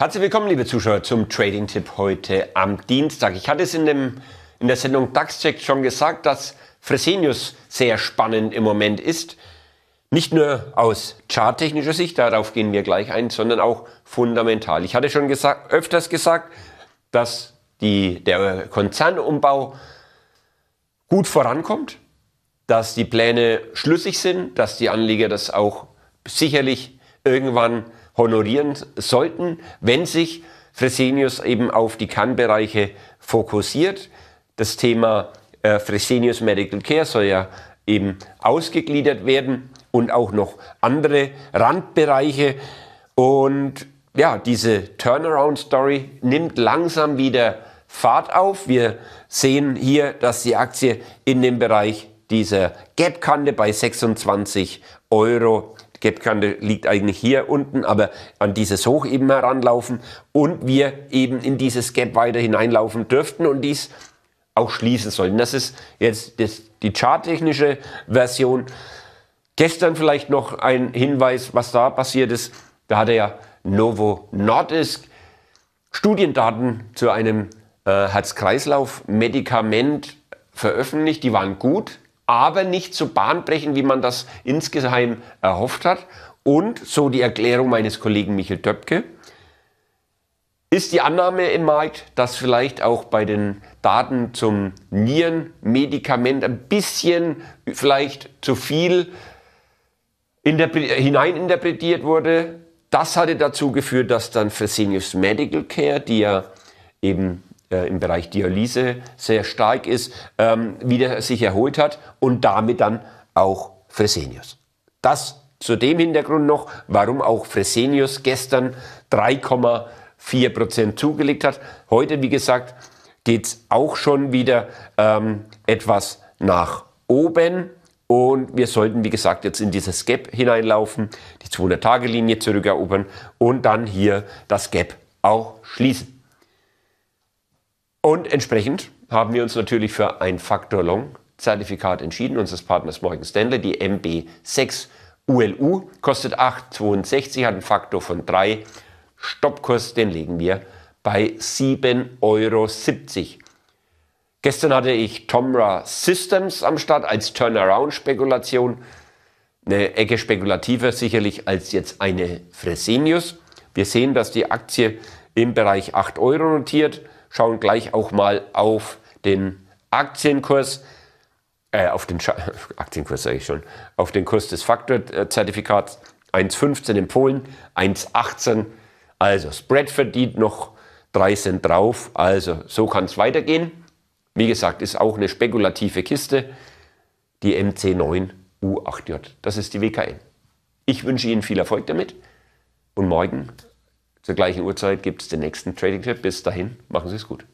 Herzlich willkommen, liebe Zuschauer, zum Trading-Tipp heute am Dienstag. Ich hatte es in, dem, in der Sendung DAX-Check schon gesagt, dass Fresenius sehr spannend im Moment ist. Nicht nur aus charttechnischer Sicht, darauf gehen wir gleich ein, sondern auch fundamental. Ich hatte schon gesagt, öfters gesagt, dass die, der Konzernumbau gut vorankommt, dass die Pläne schlüssig sind, dass die Anleger das auch sicherlich irgendwann honorieren sollten, wenn sich Fresenius eben auf die Kernbereiche fokussiert. Das Thema äh, Fresenius Medical Care soll ja eben ausgegliedert werden und auch noch andere Randbereiche. Und ja, diese Turnaround-Story nimmt langsam wieder Fahrt auf. Wir sehen hier, dass die Aktie in dem Bereich dieser Gap-Kante bei 26 Euro Gap-Kante liegt eigentlich hier unten, aber an dieses Hoch eben heranlaufen und wir eben in dieses Gap weiter hineinlaufen dürften und dies auch schließen sollten. Das ist jetzt das, die charttechnische Version. Gestern vielleicht noch ein Hinweis, was da passiert ist. Da hatte ja Novo Nordisk Studiendaten zu einem äh, Herz-Kreislauf-Medikament veröffentlicht. Die waren gut, aber nicht so bahnbrechend, wie man das insgeheim erhofft hat. Und so die Erklärung meines Kollegen Michael Töpke. Ist die Annahme im Markt, dass vielleicht auch bei den Daten zum Nierenmedikament ein bisschen vielleicht zu viel hineininterpretiert wurde? Das hatte dazu geführt, dass dann Fresenius Medical Care, die ja eben äh, im Bereich Dialyse sehr stark ist, ähm, wieder sich erholt hat und damit dann auch Fresenius. Das zu dem Hintergrund noch, warum auch Fresenius gestern 3,4 Prozent zugelegt hat. Heute, wie gesagt, geht es auch schon wieder ähm, etwas nach oben. Und wir sollten, wie gesagt, jetzt in dieses Gap hineinlaufen, die 200-Tage-Linie zurückerobern und dann hier das Gap auch schließen. Und entsprechend haben wir uns natürlich für ein Factor Long Zertifikat entschieden. Unseres Partners Morgan Stanley, die MB6 ULU, kostet 8,62, hat einen Faktor von 3. Stoppkurs, den legen wir bei 7,70 Euro. Gestern hatte ich Tomra Systems am Start als Turnaround-Spekulation. Eine Ecke spekulativer sicherlich als jetzt eine Fresenius. Wir sehen, dass die Aktie im Bereich 8 Euro notiert schauen gleich auch mal auf den Aktienkurs, äh, auf den Sch Aktienkurs sage ich schon, auf den Kurs des Faktorzertifikats 1,15 in Polen, 1,18. Also Spread verdient noch 3 Cent drauf. Also so kann es weitergehen. Wie gesagt, ist auch eine spekulative Kiste, die MC9 U8J. Das ist die WKN. Ich wünsche Ihnen viel Erfolg damit und morgen zur gleichen Uhrzeit gibt es den nächsten Trading Tipp. Bis dahin, machen Sie es gut.